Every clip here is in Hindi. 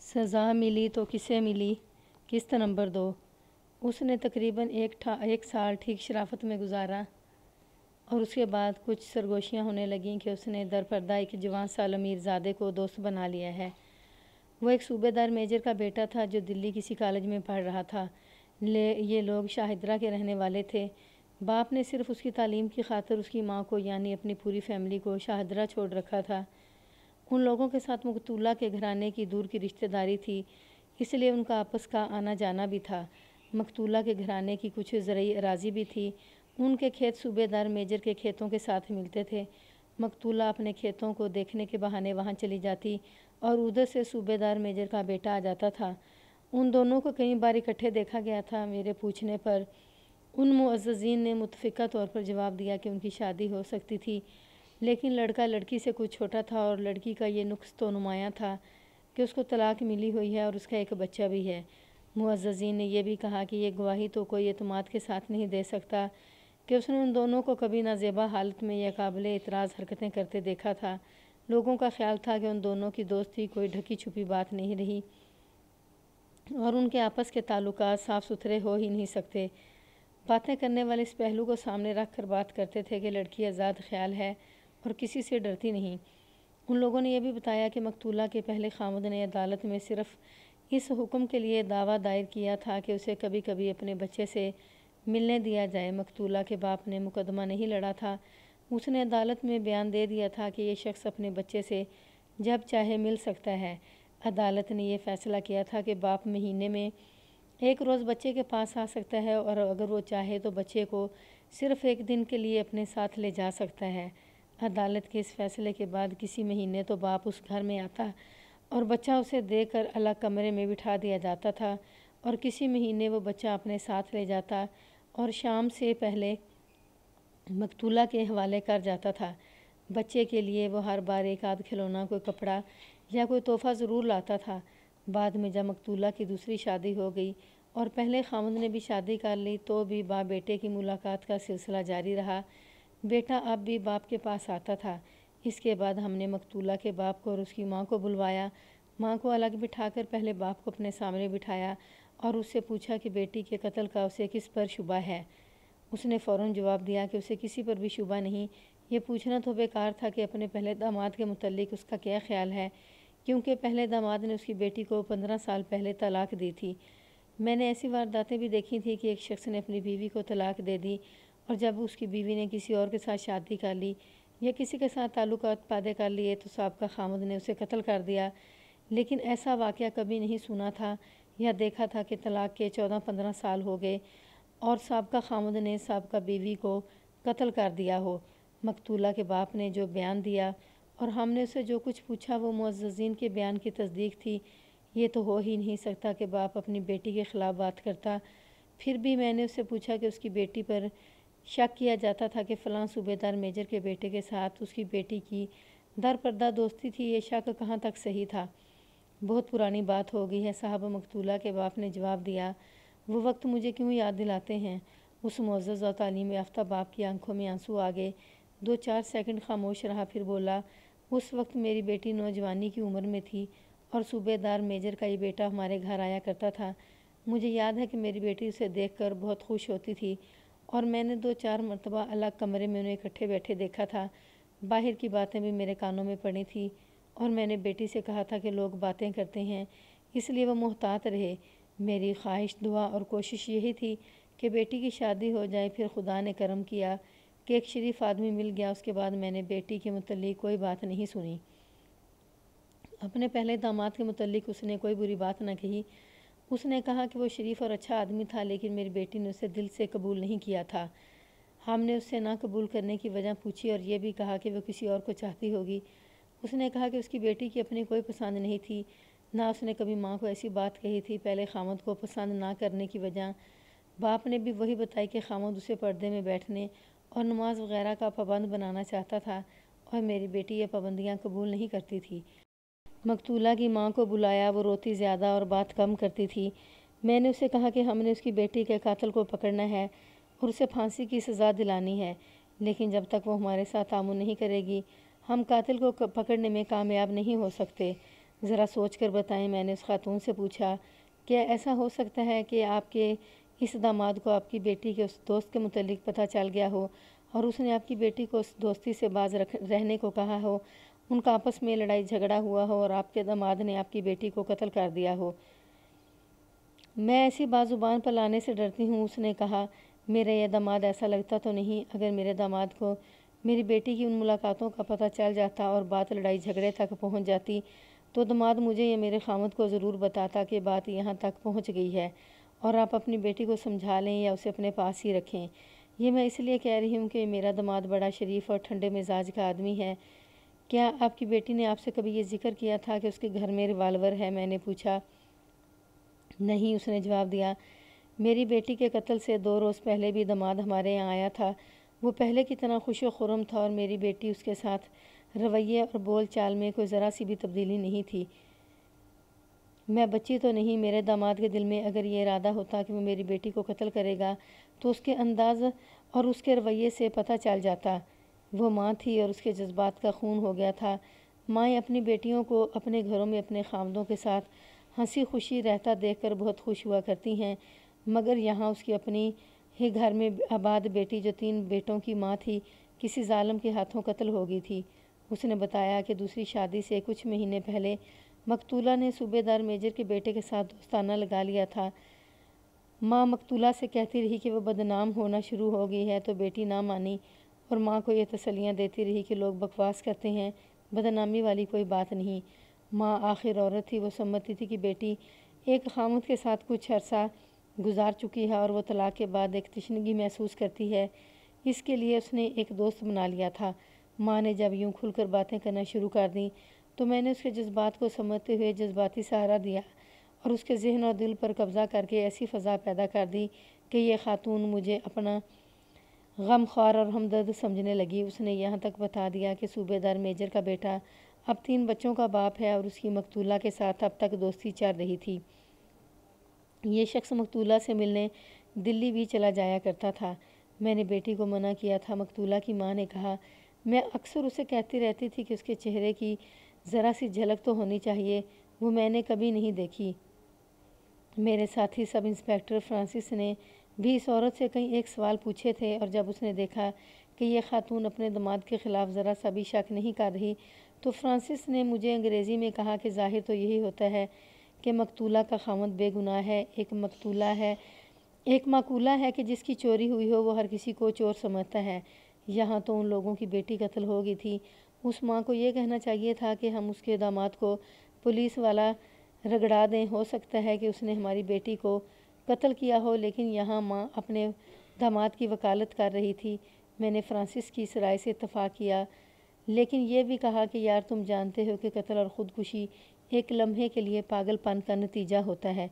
सज़ा मिली तो किसे मिली किस्त नंबर दो उसने तकरीबन एक ठा एक साल ठीक शराफत में गुजारा और उसके बाद कुछ सरगोशियाँ होने लगें कि उसने दरपर्दा एक जवान साल अमीरजादे को दोस्त बना लिया है वो एक सूबेदार मेजर का बेटा था जो दिल्ली किसी कॉलेज में पढ़ रहा था ले ये लोग शाहिदरा के रहने वाले थे बाप ने सिर्फ उसकी तालीम की खातर उसकी माँ को यानी अपनी पूरी फैमिली को शाहिद्रा छोड़ रखा था उन लोगों के साथ मकतूला के घराने की दूर की रिश्तेदारी थी इसलिए उनका आपस का आना जाना भी था मकतूला के घराने की कुछ ज़रूरी अराजी भी थी उनके खेत सूबेदार मेजर के खेतों के साथ मिलते थे मकतूला अपने खेतों को देखने के बहाने वहाँ चली जाती और उधर से सूबेदार मेजर का बेटा आ जाता था उन दोनों को कई बार इकट्ठे देखा गया था मेरे पूछने पर उन मुआजीन ने मुतफ़ा तौर पर जवाब दिया कि उनकी शादी हो सकती थी लेकिन लड़का लड़की से कुछ छोटा था और लड़की का ये नुक्स तो नुमाया था कि उसको तलाक मिली हुई है और उसका एक बच्चा भी है मुआजीन ने यह भी कहा कि यह गवाही तो कोई अतमाद के साथ नहीं दे सकता कि उसने उन दोनों को कभी नाजेबा हालत में या काबिल इतराज़ हरकतें करते देखा था लोगों का ख्याल था कि उन दोनों की दोस्ती कोई ढकी छुपी बात नहीं रही और उनके आपस के ताल्लुक साफ़ सुथरे हो ही नहीं सकते बातें करने वाले इस पहलू को सामने रख कर बात करते थे कि लड़की आज़ाद ख्याल है और किसी से डरती नहीं उन लोगों ने यह भी बताया कि मकतूला के पहले खामद ने अदालत में सिर्फ इस हुक्म के लिए दावा दायर किया था कि उसे कभी कभी अपने बच्चे से मिलने दिया जाए मकतूला के बाप ने मुकदमा नहीं लड़ा था उसने अदालत में बयान दे दिया था कि यह शख्स अपने बच्चे से जब चाहे मिल सकता है अदालत ने यह फ़ैसला किया था कि बाप महीने में एक रोज़ बच्चे के पास आ सकता है और अगर वो चाहे तो बच्चे को सिर्फ़ एक दिन के लिए अपने साथ ले जा सकता है अदालत के इस फैसले के बाद किसी महीने तो बाप उस घर में आता और बच्चा उसे देकर अलग कमरे में बिठा दिया जाता था और किसी महीने वो बच्चा अपने साथ ले जाता और शाम से पहले मकतूला के हवाले कर जाता था बच्चे के लिए वो हर बार एक आध खिलौना कोई कपड़ा या कोई तोहफ़ा ज़रूर लाता था बाद में जब मकतूला की दूसरी शादी हो गई और पहले खामद ने भी शादी कर ली तो भी बाप बेटे की मुलाकात का सिलसिला जारी रहा बेटा अब भी बाप के पास आता था इसके बाद हमने मकतूला के बाप को और उसकी माँ को बुलवाया माँ को अलग बिठाकर पहले बाप को अपने सामने बिठाया और उससे पूछा कि बेटी के कत्ल का उसे किस पर शुबा है उसने फ़ौर जवाब दिया कि उसे किसी पर भी शुबा नहीं ये पूछना तो बेकार था कि अपने पहले दामाद के मतलब उसका क्या ख्याल है क्योंकि पहले दामाद ने उसकी बेटी को पंद्रह साल पहले तलाक दी थी मैंने ऐसी वारदातें भी देखी थी कि एक शख्स ने अपनी बीवी को तलाक दे दी और जब उसकी बीवी ने किसी और के साथ शादी कर ली या किसी के साथ ताल्लुक पादे कर लिए तो सबका खामद ने उसे कत्ल कर दिया लेकिन ऐसा वाक़ कभी नहीं सुना था या देखा था कि तलाक के चौदह पंद्रह साल हो गए और सबका खामद ने सबका बीवी को कत्ल कर दिया हो मकतूला के बाप ने जो बयान दिया और हमने उसे जो कुछ पूछा वो मुआजीन के बयान की तस्दीक थी ये तो हो ही नहीं सकता कि बाप अपनी बेटी के ख़िलाफ़ बात करता फिर भी मैंने उससे पूछा कि उसकी बेटी पर शक किया जाता था कि फ़लां सूबेदार मेजर के बेटे के साथ उसकी बेटी की दर पर्दा दोस्ती थी ये शक कहाँ तक सही था बहुत पुरानी बात हो गई है साहब मकतूला के बाप ने जवाब दिया वो वक्त मुझे क्यों याद दिलाते हैं उस मोज़ और तालीम याफ्ता बाप की आंखों में आंसू आ गए दो चार सेकंड खामोश रहा फिर बोला उस वक्त मेरी बेटी नौजवानी की उम्र में थी और सूबेदार मेजर का ये बेटा हमारे घर आया करता था मुझे याद है कि मेरी बेटी उसे देखकर बहुत खुश होती थी और मैंने दो चार मरतबा अलग कमरे में उन्हें इकट्ठे बैठे देखा था बाहर की बातें भी मेरे कानों में पड़ी थी और मैंने बेटी से कहा था कि लोग बातें करते हैं इसलिए वह मोहतात रहे मेरी ख्वाहिश दुआ और कोशिश यही थी कि बेटी की शादी हो जाए फिर खुदा ने करम किया कि एक शरीफ आदमी मिल गया उसके बाद मैंने बेटी के मतलब कोई बात नहीं सुनी अपने पहले दामाद के मतलब उसने कोई बुरी बात ना कही उसने कहा कि वो शरीफ और अच्छा आदमी था लेकिन मेरी बेटी ने उसे दिल से कबूल नहीं किया था हमने उससे ना कबूल करने की वजह पूछी और यह भी कहा कि वह किसी और को चाहती होगी उसने कहा कि उसकी बेटी की अपनी कोई पसंद नहीं थी ना उसने कभी माँ को ऐसी बात कही थी पहले खामद को पसंद ना करने की वजह बाप ने भी वही बताई कि खामद उसे पर्दे में बैठने और नमाज वगैरह का पाबंद बनाना चाहता था और मेरी बेटी ये पाबंदियाँ कबूल नहीं करती थी मकतूला की माँ को बुलाया वो रोती ज़्यादा और बात कम करती थी मैंने उसे कहा कि हमने उसकी बेटी के कातल को पकड़ना है और उसे फांसी की सज़ा दिलानी है लेकिन जब तक वो हमारे साथ आमन नहीं करेगी हम कातिल को पकड़ने में कामयाब नहीं हो सकते ज़रा सोच कर बताएं मैंने उस खातून से पूछा क्या ऐसा हो सकता है कि आपके इस दामाद को आपकी बेटी के उस दोस्त के मुतलिक पता चल गया हो और उसने आपकी बेटी को उस दोस्ती से बाज रख रहने को कहा हो उनका आपस में लड़ाई झगड़ा हुआ हो और आपके दामाद ने आपकी बेटी को कत्ल कर दिया हो मैं ऐसी बाज़ुबान पर लाने से डरती हूँ उसने कहा मेरा यह दामाद ऐसा लगता तो नहीं अगर मेरे दामाद को मेरी बेटी की उन मुलाकातों का पता चल जाता और बात लड़ाई झगड़े तक पहुँच जाती तो दामाद मुझे या मेरे खामद को ज़रूर बताता कि बात यहाँ तक पहुँच गई है और आप अपनी बेटी को समझा लें या उसे अपने पास ही रखें यह मैं इसलिए कह रही हूँ कि मेरा दामाद बड़ा शरीफ और ठंडे मिजाज का आदमी है क्या आपकी बेटी ने आपसे कभी ये जिक्र किया था कि उसके घर में रिवाल्वर है मैंने पूछा नहीं उसने जवाब दिया मेरी बेटी के कत्ल से दो रोज़ पहले भी दमाद हमारे यहाँ आया था वो पहले की तरह खुश खुरम था और मेरी बेटी उसके साथ रवैये और बोल चाल में कोई ज़रा सी भी तब्दीली नहीं थी मैं बच्ची तो नहीं मेरे दामाद के दिल में अगर ये इरादा होता कि वो मेरी बेटी को कत्ल करेगा तो उसके अंदाज और उसके रवैये से पता चल जाता वह माँ थी और उसके जज्बात का खून हो गया था माएँ अपनी बेटियों को अपने घरों में अपने खामदों के साथ हंसी खुशी रहता देखकर बहुत खुश हुआ करती हैं मगर यहाँ उसकी अपनी ही घर में आबाद बेटी जो तीन बेटों की माँ थी किसी जालम के हाथों कत्ल हो गई थी उसने बताया कि दूसरी शादी से कुछ महीने पहले मकतूला ने सूबेदार मेजर के बेटे के साथ दोस्ताना लगा लिया था माँ मकतूला से कहती रही कि वह बदनाम होना शुरू हो गई है तो बेटी ना मानी और माँ को यह तसलियाँ देती रही कि लोग बकवास करते हैं बदनामी वाली कोई बात नहीं माँ आखिर औरत थी वो समझती थी कि बेटी एक खामद के साथ कुछ अरसा गुजार चुकी है और वो तलाक के बाद एक तशनगी महसूस करती है इसके लिए उसने एक दोस्त बना लिया था माँ ने जब यूँ खुलकर बातें करना शुरू कर दी तो मैंने उसके जज्बात को समझते हुए जज्बाती सहारा दिया और उसके जहन और दिल पर कब्ज़ा करके ऐसी फ़ज़ा पैदा कर दी कि यह ख़ातून मुझे अपना गम ख्वार और हमदर्द समझने लगी उसने यहाँ तक बता दिया कि सूबेदार मेजर का बेटा अब तीन बच्चों का बाप है और उसकी मकतूला के साथ अब तक दोस्ती चल रही थी ये शख्स मकतूला से मिलने दिल्ली भी चला जाया करता था मैंने बेटी को मना किया था मकतूला की माँ ने कहा मैं अक्सर उसे कहती रहती थी कि उसके चेहरे की ज़रा सी झलक तो होनी चाहिए वो मैंने कभी नहीं देखी मेरे साथी सब इंस्पेक्टर फ्रांसिस ने भी इस औरत से कहीं एक सवाल पूछे थे और जब उसने देखा कि यह खातून अपने दामाद के ख़िलाफ़ ज़रा सा भी शक नहीं कर रही तो फ्रांसिस ने मुझे अंग्रेज़ी में कहा कि ज़ाहिर तो यही होता है कि मकतूला का खामद बेगुनाह है एक मकतूला है एक माकूला है कि जिसकी चोरी हुई हो वो हर किसी को चोर समझता है यहाँ तो उन लोगों की बेटी कत्ल हो गई थी उस माँ को ये कहना चाहिए था कि हम उसके दामाद को पुलिस वाला रगड़ा दें हो सकता है कि उसने हमारी बेटी को कत्ल किया हो लेकिन यहाँ माँ अपने दामाद की वकालत कर रही थी मैंने फ्रांसिस की इस राय से इतफ़ा किया लेकिन यह भी कहा कि यार तुम जानते हो कि कत्ल और ख़ुदकुशी एक लम्हे के लिए पागलपन का नतीजा होता है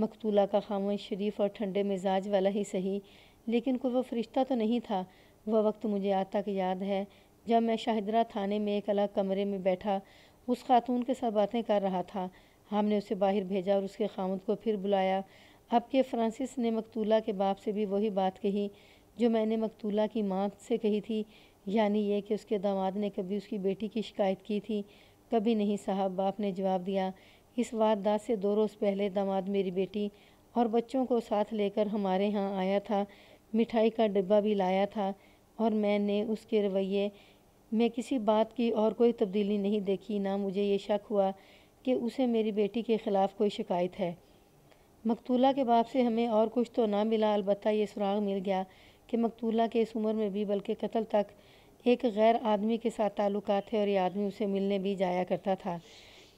मकतूला का खामोश शरीफ और ठंडे मिजाज वाला ही सही लेकिन कोई वह फरिश्ता तो नहीं था वह वक्त मुझे आज तक याद है जब मैं शाहिदरा थाने में एक अलग कमरे में बैठा उस खातून के साथ बातें कर रहा था हमने उसे बाहर भेजा और उसके खामद को फिर बुलाया अब के फ्रांसिस ने मकतूला के बाप से भी वही बात कही जो मैंने मकतूला की माँ से कही थी यानी यह कि उसके दामाद ने कभी उसकी बेटी की शिकायत की थी कभी नहीं साहब बाप ने जवाब दिया इस वारदात से दो रोज़ पहले दामाद मेरी बेटी और बच्चों को साथ लेकर हमारे यहाँ आया था मिठाई का डिब्बा भी लाया था और मैंने उसके रवैये में किसी बात की और कोई तब्दीली नहीं देखी ना मुझे ये शक हुआ कि उसे मेरी बेटी के ख़िलाफ़ कोई शिकायत है मकतूला के बाप से हमें और कुछ तो ना मिला अलबत् ये सुराग मिल गया कि मकतूला के इस उम्र में भी बल्कि कत्ल तक एक गैर आदमी के साथ ताल्लुक थे और ये आदमी उसे मिलने भी जाया करता था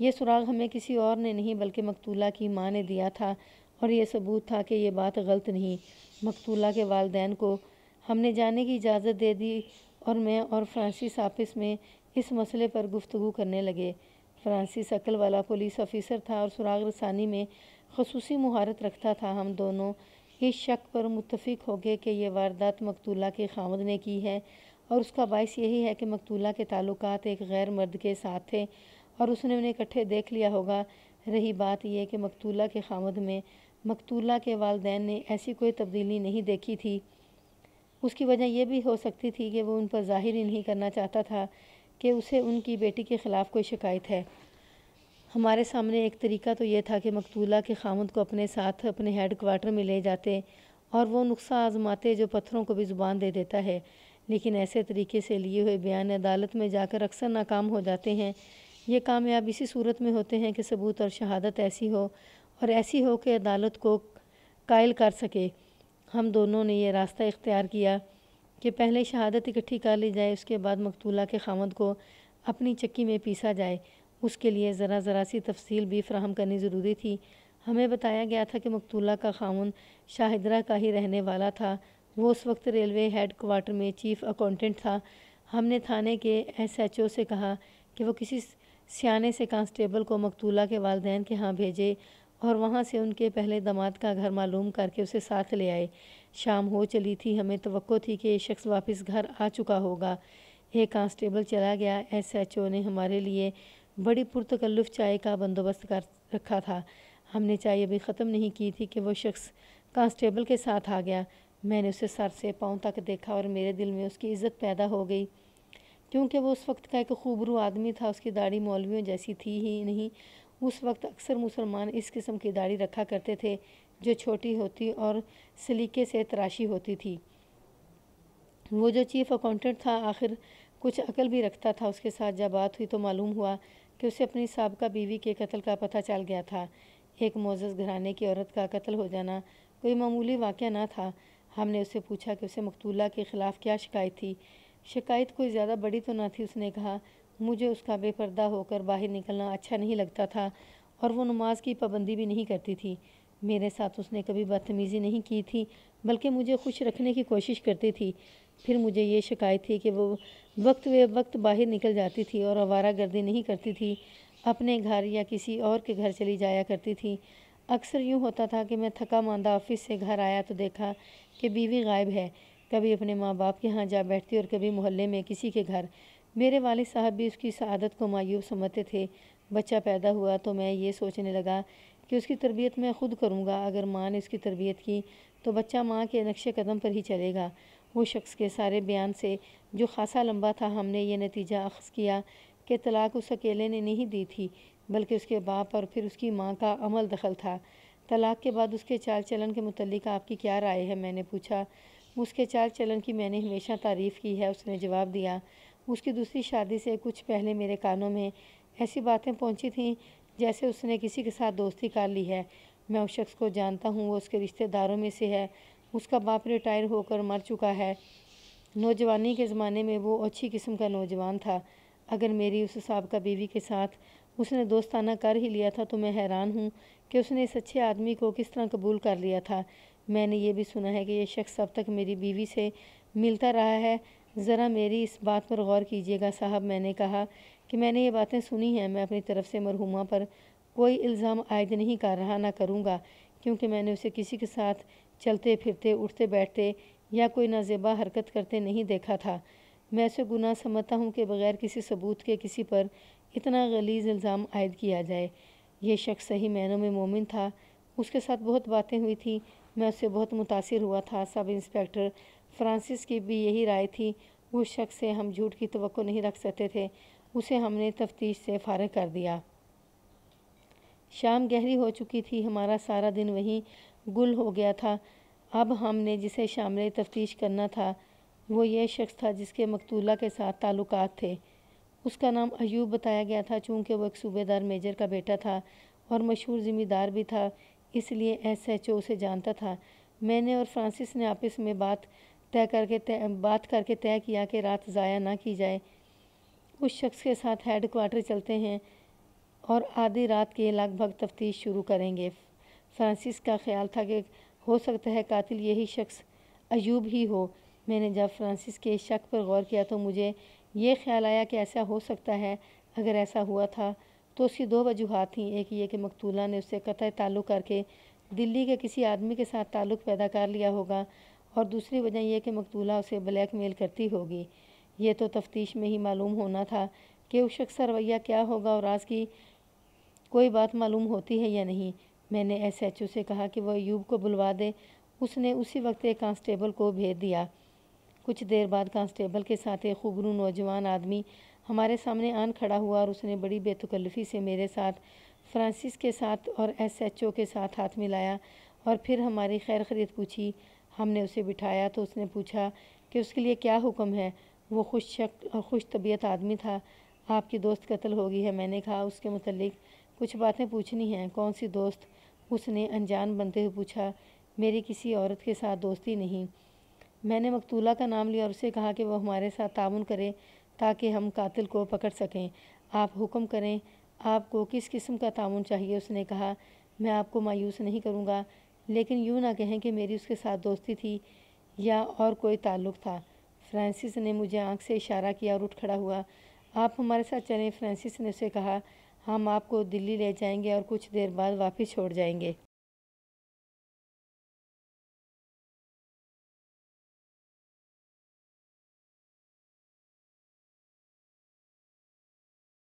ये सुराग हमें किसी और ने नहीं बल्कि मकतूला की माँ ने दिया था और ये सबूत था कि ये बात गलत नहीं मकतूला के वालदेन को हमने जाने की इजाज़त दे दी और मैं और फ्रांसिस आपस में इस मसले पर गुफ्तु करने लगे फ्रांसिस अकल वाला पुलिस ऑफिसर था और सुराग रसानी में खसूस महारत रखता था हम दोनों इस शक पर मुतफिक हो गए कि यह वारदात मकतूला के खामद ने की है और उसका बायस यही है कि मकतूला के ताल्लुक एक गैर मर्द के साथ थे और उसने उन्हें इकट्ठे देख लिया होगा रही बात यह कि मकतूला के खामद में मकतूला के वालदेन ने ऐसी कोई तब्दीली नहीं देखी थी उसकी वजह यह भी हो सकती थी कि वह उन पर जाहिर ही नहीं करना चाहता था कि उसे उनकी बेटी के ख़िलाफ़ कोई शिकायत है हमारे सामने एक तरीका तो यह था कि मकतूला के खामद को अपने साथ अपने हेड क्वार्टर में ले जाते और वह नुस्खा आजमाते जो पत्थरों को भी ज़ुबान दे देता है लेकिन ऐसे तरीके से लिए हुए बयान अदालत में जाकर अक्सर नाकाम हो जाते हैं ये कामयाब इसी सूरत में होते हैं कि सबूत और शहादत ऐसी हो और ऐसी हो कि अदालत को कायल कर सके हम दोनों ने यह रास्ता इख्तियार किया कि पहले शहादत इकट्ठी कर ली जाए उसके बाद मकतूला के खामद को अपनी चक्की में पीसा जाए उसके लिए ज़रा ज़रा सी तफसील भी फ्राहम करनी ज़रूरी थी हमें बताया गया था कि मकतूला का खामन शाहिदरा का ही रहने वाला था वो उस वक्त रेलवे हेड क्वार्टर में चीफ अकाउंटेंट था हमने थाने के एसएचओ से कहा कि वो किसी सियाने से कांस्टेबल को मकतूला के वालदेन के यहाँ भेजे और वहाँ से उनके पहले दामाद का घर मालूम करके उसे साथ ले आए शाम हो चली थी हमें तो थी कि ये शख्स वापस घर आ चुका होगा एक कांस्टेबल चला गया एसएचओ ने हमारे लिए बड़ी पुरतकल्लुफ़ चाय का बंदोबस्त कर रखा था हमने चाय अभी ख़त्म नहीं की थी कि वो शख्स कांस्टेबल के साथ आ गया मैंने उसे सर से पाँव तक देखा और मेरे दिल में उसकी इज़्ज़त पैदा हो गई क्योंकि वो उस वक्त का एक खूबरू आदमी था उसकी दाढ़ी मौलवियों जैसी थी ही नहीं उस वक्त अक्सर मुसलमान इस किस्म की दाढ़ी रखा करते थे जो छोटी होती और सलीके से तराशी होती थी वो जो चीफ़ अकाउंटेंट था आखिर कुछ अकल भी रखता था उसके साथ जब बात हुई तो मालूम हुआ कि उसे अपनी सबका बीवी के कत्ल का पता चल गया था एक मोजस घराने की औरत का कत्ल हो जाना कोई मामूली वाक़ ना था हमने उससे पूछा कि उसे मकतूला के ख़िलाफ़ क्या शिकायत थी शिकायत कोई ज़्यादा बड़ी तो ना थी उसने कहा मुझे उसका बेपर्दा होकर बाहर निकलना अच्छा नहीं लगता था और वो नमाज की पाबंदी भी नहीं करती थी मेरे साथ उसने कभी बदतमीज़ी नहीं की थी बल्कि मुझे खुश रखने की कोशिश करती थी फिर मुझे ये शिकायत थी कि वो वक्त वे वक्त बाहर निकल जाती थी और आवारा गर्दी नहीं करती थी अपने घर या किसी और के घर चली जाया करती थी अक्सर यूँ होता था कि मैं थका मंदा ऑफिस से घर आया तो देखा कि बीवी गायब है कभी अपने माँ बाप के यहाँ जा बैठती और कभी मोहल्ले में किसी के घर मेरे वालिद साहब भी उसकी शहादत को मायूब समझते थे बच्चा पैदा हुआ तो मैं ये सोचने लगा कि उसकी तरबियत मैं खुद करूँगा अगर माँ ने उसकी तरबियत की तो बच्चा माँ के नक्शे कदम पर ही चलेगा वो शख्स के सारे बयान से जो खासा लंबा था हमने ये नतीजा अख्ज़ किया कि तलाक उस अकेले ने नहीं दी थी बल्कि उसके बाप और फिर उसकी माँ का अमल दखल था तलाक के बाद उसके चाल चलन के मतलब आपकी क्या राय है मैंने पूछा उसके चाल चलन की मैंने हमेशा तारीफ़ की है उसने जवाब दिया उसकी दूसरी शादी से कुछ पहले मेरे कानों में ऐसी बातें पहुंची थीं जैसे उसने किसी के साथ दोस्ती कर ली है मैं उस शख्स को जानता हूँ वो उसके रिश्तेदारों में से है उसका बाप रिटायर होकर मर चुका है नौजवानी के ज़माने में वो अच्छी किस्म का नौजवान था अगर मेरी उस सबका बीवी के साथ उसने दोस्ताना कर ही लिया था तो मैं हैरान हूँ कि उसने इस अच्छे आदमी को किस तरह कबूल कर लिया था मैंने ये भी सुना है कि यह शख्स अब तक मेरी बीवी से मिलता रहा है ज़रा मेरी इस बात पर गौर कीजिएगा साहब मैंने कहा कि मैंने ये बातें सुनी हैं मैं अपनी तरफ से मरहुमा पर कोई इल्ज़ाम आयद नहीं कर रहा ना करूँगा क्योंकि मैंने उसे किसी के साथ चलते फिरते उठते बैठते या कोई नाजेबा हरकत करते नहीं देखा था मैं उसे गुना समझता हूँ कि बग़ैर किसी सबूत के किसी पर इतना गलीज इल्ज़ाम आयद किया जाए यह शख्स सही मैनों में मोमिन था उसके साथ बहुत बातें हुई थी मैं उससे बहुत मुतासर हुआ था सब इंस्पेक्टर फ्रांसिस की भी यही राय थी उस शख्स से हम झूठ की तो नहीं रख सकते थे उसे हमने तफ्तीश से फारग कर दिया शाम गहरी हो चुकी थी हमारा सारा दिन वहीं गुल हो गया था अब हमने जिसे शामिल तफ्तीश करना था वो ये शख्स था जिसके मकतूला के साथ ताल्लुक थे उसका नाम अयूब बताया गया था चूँकि वो एक सूबेदार मेजर का बेटा था और मशहूर ज़िम्मेदार भी था इसलिए एस एच ओ उसे जानता था मैंने और फ्रांसिस ने आपस में बात तय करके तय बात करके तय किया कि रात ज़ाया ना की जाए उस शख्स के साथ हेड क्वार्टर चलते हैं और आधी रात के लगभग तफ्तीश शुरू करेंगे फ्रांसिस का ख्याल था कि हो सकता है कातिल यही शख्स अयूब ही हो मैंने जब फ्रांसिस के शक पर गौर किया तो मुझे ये ख्याल आया कि ऐसा हो सकता है अगर ऐसा हुआ था तो उसकी दो वजूहत थीं एक ये कि मकतूला ने उससे कतः ताल्लुक़ करके दिल्ली के किसी आदमी के साथ ताल्लुक़ पैदा कर लिया होगा और दूसरी वजह यह कि मकतूला उसे ब्लैक मेल करती होगी ये तो तफ्तीश में ही मालूम होना था कि उस शख्स का रवैया क्या होगा और आज की कोई बात मालूम होती है या नहीं मैंने एस एच ओ से कहा कि वह अयूब को बुलवा दे उसने उसी वक्त एक कांस्टेबल को भेज दिया कुछ देर बाद कांस्टेबल के साथ एक खूबरू नौजवान आदमी हमारे सामने आन खड़ा हुआ और उसने बड़ी बेतकल्लफ़ी से मेरे साथ फ्रांसिस के साथ और एस एच ओ के साथ हाथ मिलाया और फिर हमारी खैर खरीद पूछी हमने उसे बिठाया तो उसने पूछा कि उसके लिए क्या हुक्म है वो खुश शक और खुश तबीयत आदमी था आपकी दोस्त कत्ल हो गई है मैंने कहा उसके मतलब कुछ बातें पूछनी हैं कौन सी दोस्त उसने अनजान बनते हुए पूछा मेरी किसी औरत के साथ दोस्ती नहीं मैंने मकतूला का नाम लिया और उसे कहा कि वह हमारे साथ ताउन करे ताकि हम कातिल को पकड़ सकें आप हुक्म करें आपको किस किस्म का ताउन चाहिए उसने कहा मैं आपको मायूस नहीं करूँगा लेकिन यूँ ना कहें कि मेरी उसके साथ दोस्ती थी या और कोई ताल्लुक था फ्रांसिस ने मुझे आंख से इशारा किया और उठ खड़ा हुआ आप हमारे साथ चलें फ्रांसिस ने उसे कहा हम आपको दिल्ली ले जाएंगे और कुछ देर बाद वापस छोड़ जाएंगे